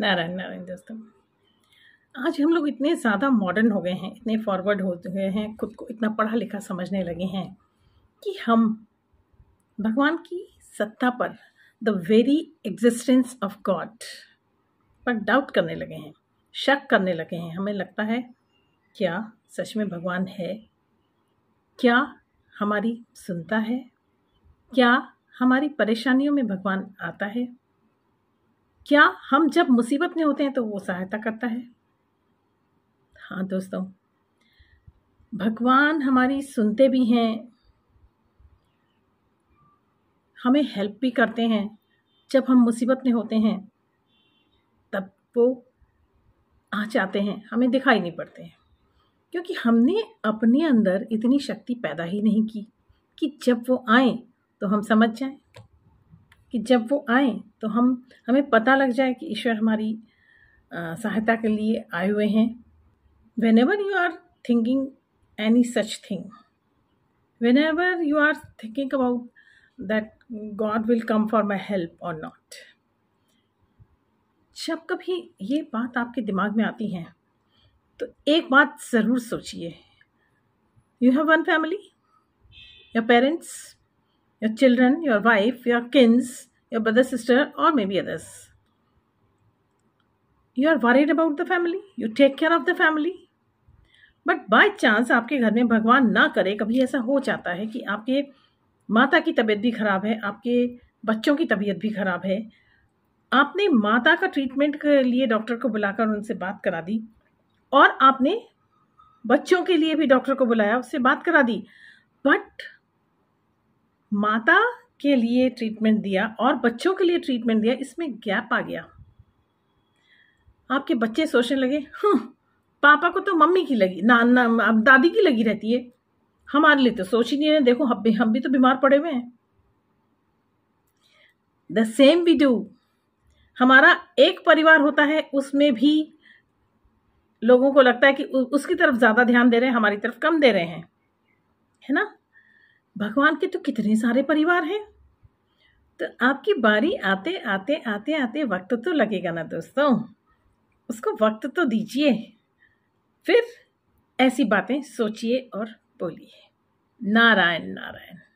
नारायण नारायण दोस्तों आज हम लोग इतने ज़्यादा मॉडर्न हो गए हैं इतने फॉरवर्ड हो गए हैं खुद को इतना पढ़ा लिखा समझने लगे हैं कि हम भगवान की सत्ता पर the very existence of God पर डाउट करने लगे हैं शक करने लगे हैं हमें लगता है क्या सच में भगवान है क्या हमारी सुनता है क्या हमारी परेशानियों में भगवान आता है क्या हम जब मुसीबत में होते हैं तो वो सहायता करता है हाँ दोस्तों भगवान हमारी सुनते भी हैं हमें हेल्प भी करते हैं जब हम मुसीबत में होते हैं तब वो आ जाते हैं हमें दिखाई नहीं पड़ते हैं क्योंकि हमने अपने अंदर इतनी शक्ति पैदा ही नहीं की कि जब वो आए तो हम समझ जाएं कि जब वो आए तो हम हमें पता लग जाए कि ईश्वर हमारी सहायता के लिए आए हुए हैं whenever you are thinking any such thing whenever you are thinking about that God will come for my help और नॉट जब कभी ये बात आपके दिमाग में आती है तो एक बात ज़रूर सोचिए you have one family your parents your children, your wife, your kins, your brother, sister, or maybe others. You are worried about the family, you take care of the family. But by chance आपके घर में भगवान ना करे कभी ऐसा हो जाता है कि आपके माता की तबीयत भी ख़राब है आपके बच्चों की तबीयत भी ख़राब है आपने माता का ट्रीटमेंट के लिए डॉक्टर को बुलाकर उनसे बात करा दी और आपने बच्चों के लिए भी डॉक्टर को बुलाया उससे बात करा दी बट माता के लिए ट्रीटमेंट दिया और बच्चों के लिए ट्रीटमेंट दिया इसमें गैप आ गया आपके बच्चे सोचने लगे हम्म, पापा को तो मम्मी की लगी ना ना अब दादी की लगी रहती है हमारे लिए तो सोच ही नहीं है देखो हम भी हम भी तो बीमार पड़े हुए हैं द सेम वी डू हमारा एक परिवार होता है उसमें भी लोगों को लगता है कि उसकी तरफ ज़्यादा ध्यान दे रहे हैं हमारी तरफ कम दे रहे हैं है ना भगवान के तो कितने सारे परिवार हैं तो आपकी बारी आते आते आते आते वक्त तो लगेगा ना दोस्तों उसको वक्त तो दीजिए फिर ऐसी बातें सोचिए और बोलिए नारायण नारायण